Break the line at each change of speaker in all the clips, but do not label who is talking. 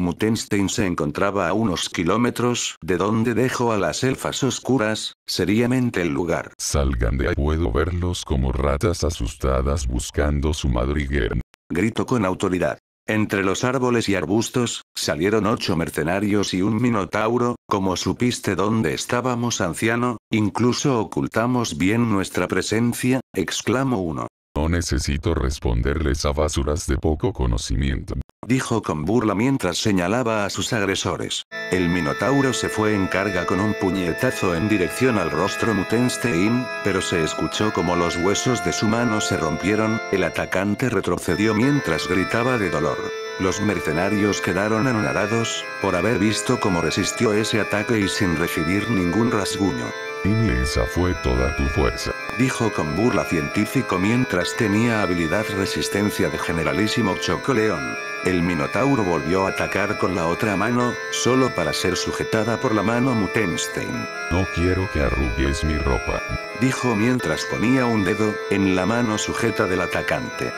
Mutenstein se encontraba a unos kilómetros de donde dejó a las elfas oscuras, seriamente el lugar. Salgan de ahí, puedo verlos como ratas asustadas buscando su madriguera. gritó con autoridad. Entre los árboles y arbustos, salieron ocho mercenarios y un minotauro, como supiste dónde estábamos anciano, incluso ocultamos bien nuestra presencia, exclamó uno. No necesito responderles a basuras de poco conocimiento. Dijo con burla mientras señalaba a sus agresores. El minotauro se fue en carga con un puñetazo en dirección al rostro Mutenstein, pero se escuchó como los huesos de su mano se rompieron, el atacante retrocedió mientras gritaba de dolor. Los mercenarios quedaron anonadados, por haber visto cómo resistió ese ataque y sin recibir ningún rasguño. Y esa fue toda tu fuerza dijo con burla científico mientras tenía habilidad resistencia de generalísimo Chocoleón. El Minotauro volvió a atacar con la otra mano, solo para ser sujetada por la mano Mutenstein. No quiero que arrugues mi ropa. Dijo mientras ponía un dedo, en la mano sujeta del atacante.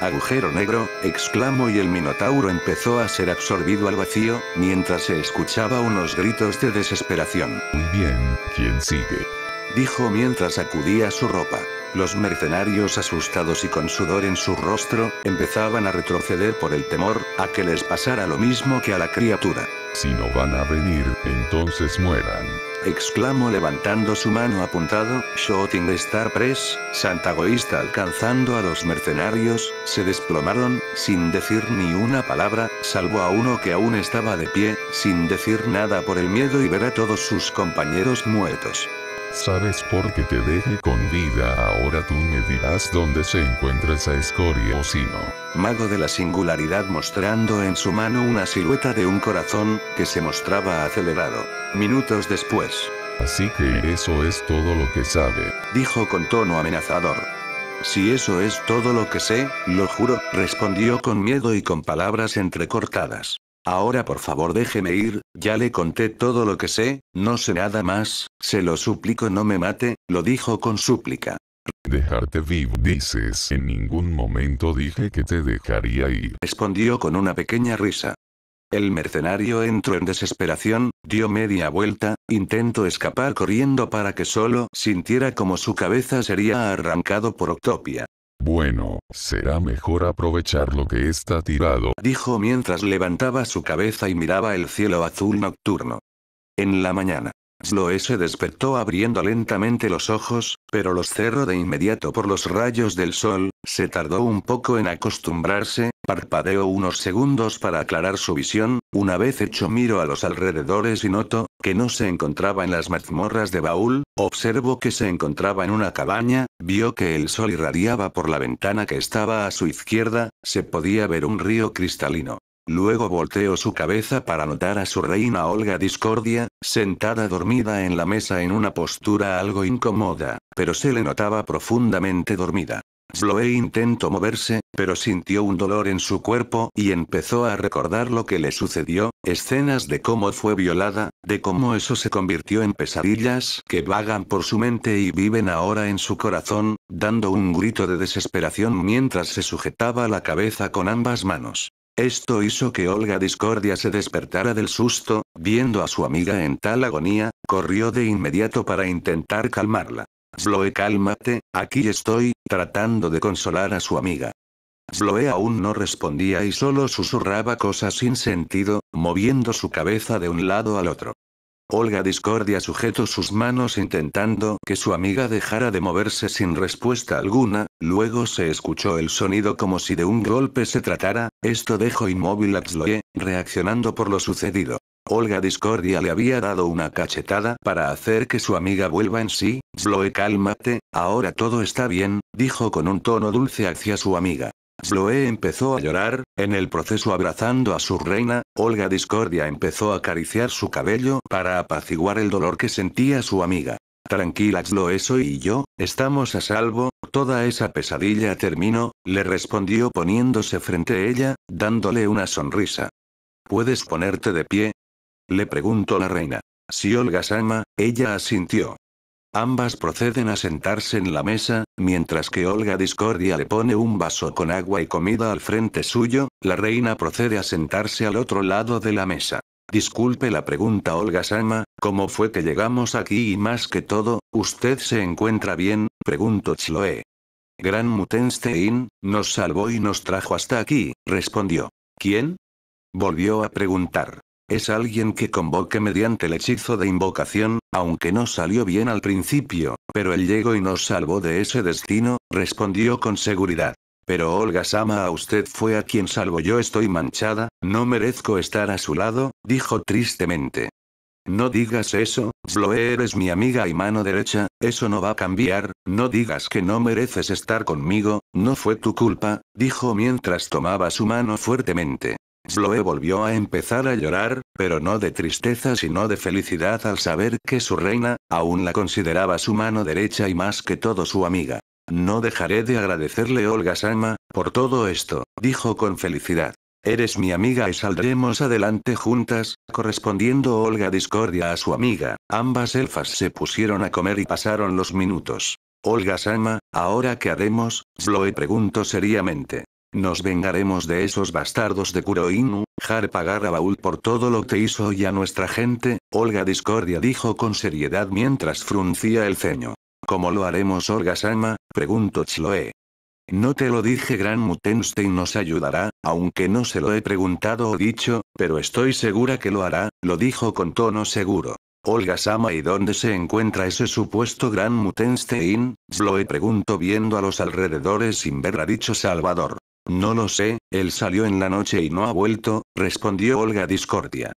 Agujero negro, exclamó y el Minotauro empezó a ser absorbido al vacío, mientras se escuchaba unos gritos de desesperación. Muy bien, ¿quién sigue? dijo mientras sacudía su ropa. Los mercenarios asustados y con sudor en su rostro, empezaban a retroceder por el temor, a que les pasara lo mismo que a la criatura. Si no van a venir, entonces mueran. Exclamó levantando su mano apuntado, Shooting Star Press, Santa alcanzando a los mercenarios, se desplomaron, sin decir ni una palabra, salvo a uno que aún estaba de pie, sin decir nada por el miedo y ver a todos sus compañeros muertos. ¿Sabes por qué te dejé con vida? Ahora tú me dirás dónde se encuentra esa escoria o si no. Mago de la singularidad mostrando en su mano una silueta de un corazón, que se mostraba acelerado. Minutos después. Así que eso es todo lo que sabe. Dijo con tono amenazador. Si eso es todo lo que sé, lo juro, respondió con miedo y con palabras entrecortadas. Ahora por favor déjeme ir, ya le conté todo lo que sé, no sé nada más, se lo suplico no me mate, lo dijo con súplica. Dejarte vivo, dices, en ningún momento dije que te dejaría ir. Respondió con una pequeña risa. El mercenario entró en desesperación, dio media vuelta, intentó escapar corriendo para que solo sintiera como su cabeza sería arrancado por Octopia. Bueno, será mejor aprovechar lo que está tirado, dijo mientras levantaba su cabeza y miraba el cielo azul nocturno. En la mañana. Sloe se despertó abriendo lentamente los ojos, pero los cerró de inmediato por los rayos del sol, se tardó un poco en acostumbrarse, parpadeó unos segundos para aclarar su visión, una vez hecho miro a los alrededores y noto, que no se encontraba en las mazmorras de Baúl, observó que se encontraba en una cabaña, vio que el sol irradiaba por la ventana que estaba a su izquierda, se podía ver un río cristalino. Luego volteó su cabeza para notar a su reina Olga Discordia, sentada dormida en la mesa en una postura algo incómoda, pero se le notaba profundamente dormida. Sloe intentó moverse, pero sintió un dolor en su cuerpo y empezó a recordar lo que le sucedió, escenas de cómo fue violada, de cómo eso se convirtió en pesadillas que vagan por su mente y viven ahora en su corazón, dando un grito de desesperación mientras se sujetaba la cabeza con ambas manos. Esto hizo que Olga Discordia se despertara del susto, viendo a su amiga en tal agonía, corrió de inmediato para intentar calmarla. Sloe cálmate, aquí estoy, tratando de consolar a su amiga. Sloe aún no respondía y solo susurraba cosas sin sentido, moviendo su cabeza de un lado al otro. Olga Discordia sujetó sus manos intentando que su amiga dejara de moverse sin respuesta alguna, luego se escuchó el sonido como si de un golpe se tratara, esto dejó inmóvil a Tzloe, reaccionando por lo sucedido. Olga Discordia le había dado una cachetada para hacer que su amiga vuelva en sí, Zloe cálmate, ahora todo está bien, dijo con un tono dulce hacia su amiga. Zloé empezó a llorar, en el proceso abrazando a su reina, Olga Discordia empezó a acariciar su cabello para apaciguar el dolor que sentía su amiga. Tranquila Zloé soy yo, estamos a salvo, toda esa pesadilla terminó, le respondió poniéndose frente a ella, dándole una sonrisa. ¿Puedes ponerte de pie? Le preguntó la reina. Si Olga Sama, ella asintió. Ambas proceden a sentarse en la mesa, mientras que Olga Discordia le pone un vaso con agua y comida al frente suyo, la reina procede a sentarse al otro lado de la mesa. Disculpe la pregunta Olga Sama, ¿cómo fue que llegamos aquí y más que todo, usted se encuentra bien? preguntó Chloé. Gran Mutenstein, nos salvó y nos trajo hasta aquí, respondió. ¿Quién? Volvió a preguntar. Es alguien que convoque mediante el hechizo de invocación, aunque no salió bien al principio, pero él llegó y nos salvó de ese destino, respondió con seguridad. Pero Olga Sama a usted fue a quien salvo yo estoy manchada, no merezco estar a su lado, dijo tristemente. No digas eso, Zloe eres mi amiga y mano derecha, eso no va a cambiar, no digas que no mereces estar conmigo, no fue tu culpa, dijo mientras tomaba su mano fuertemente. Bloe volvió a empezar a llorar, pero no de tristeza sino de felicidad al saber que su reina, aún la consideraba su mano derecha y más que todo su amiga. No dejaré de agradecerle Olga Sama, por todo esto, dijo con felicidad. Eres mi amiga y saldremos adelante juntas, correspondiendo Olga Discordia a su amiga, ambas elfas se pusieron a comer y pasaron los minutos. Olga Sama, ahora qué haremos, Bloe preguntó seriamente. Nos vengaremos de esos bastardos de Kuroinu, Har pagar a Baúl por todo lo que hizo y a nuestra gente, Olga Discordia dijo con seriedad mientras fruncía el ceño. ¿Cómo lo haremos Olga-sama? preguntó Chloe. No te lo dije Gran Mutenstein nos ayudará, aunque no se lo he preguntado o dicho, pero estoy segura que lo hará, lo dijo con tono seguro. Olga-sama ¿y dónde se encuentra ese supuesto Gran Mutenstein? Chloe preguntó viendo a los alrededores sin ver a dicho Salvador. No lo sé, él salió en la noche y no ha vuelto, respondió Olga Discordia.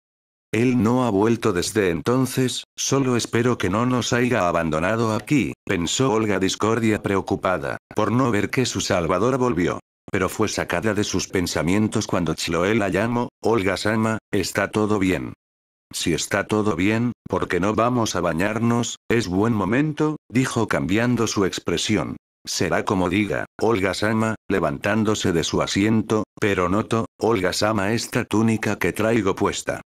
Él no ha vuelto desde entonces, solo espero que no nos haya abandonado aquí, pensó Olga Discordia preocupada, por no ver que su Salvador volvió. Pero fue sacada de sus pensamientos cuando Chloé la llamó, Olga Sama, está todo bien. Si está todo bien, ¿por qué no vamos a bañarnos? Es buen momento, dijo cambiando su expresión. Será como diga, Olga Sama, levantándose de su asiento, pero noto, Olga Sama, esta túnica que traigo puesta.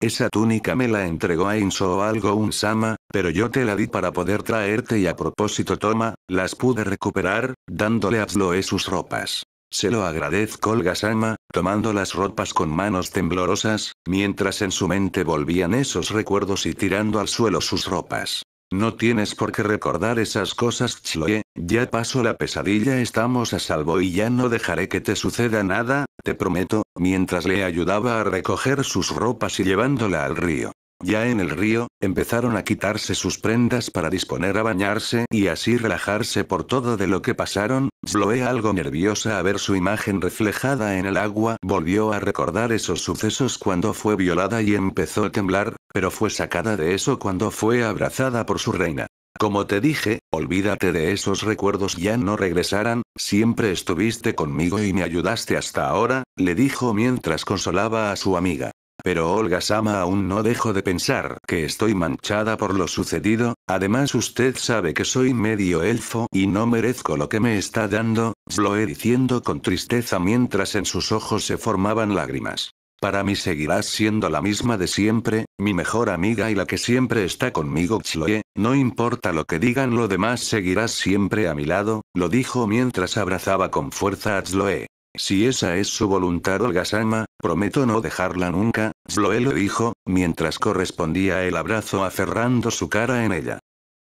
Esa túnica me la entregó Ainso o algo un Sama, pero yo te la di para poder traerte y a propósito toma, las pude recuperar, dándole a Zloe sus ropas. Se lo agradezco Olga Sama, tomando las ropas con manos temblorosas, mientras en su mente volvían esos recuerdos y tirando al suelo sus ropas. No tienes por qué recordar esas cosas, Chloe, ya pasó la pesadilla, estamos a salvo y ya no dejaré que te suceda nada, te prometo, mientras le ayudaba a recoger sus ropas y llevándola al río. Ya en el río, empezaron a quitarse sus prendas para disponer a bañarse y así relajarse por todo de lo que pasaron, Sloe algo nerviosa a ver su imagen reflejada en el agua, volvió a recordar esos sucesos cuando fue violada y empezó a temblar, pero fue sacada de eso cuando fue abrazada por su reina. Como te dije, olvídate de esos recuerdos ya no regresarán, siempre estuviste conmigo y me ayudaste hasta ahora, le dijo mientras consolaba a su amiga. Pero Olga-sama aún no dejo de pensar que estoy manchada por lo sucedido, además usted sabe que soy medio elfo y no merezco lo que me está dando, Zloe diciendo con tristeza mientras en sus ojos se formaban lágrimas. Para mí seguirás siendo la misma de siempre, mi mejor amiga y la que siempre está conmigo, Chloe, no importa lo que digan lo demás seguirás siempre a mi lado, lo dijo mientras abrazaba con fuerza a Chloe. Si esa es su voluntad olga prometo no dejarla nunca, lo dijo, mientras correspondía el abrazo aferrando su cara en ella.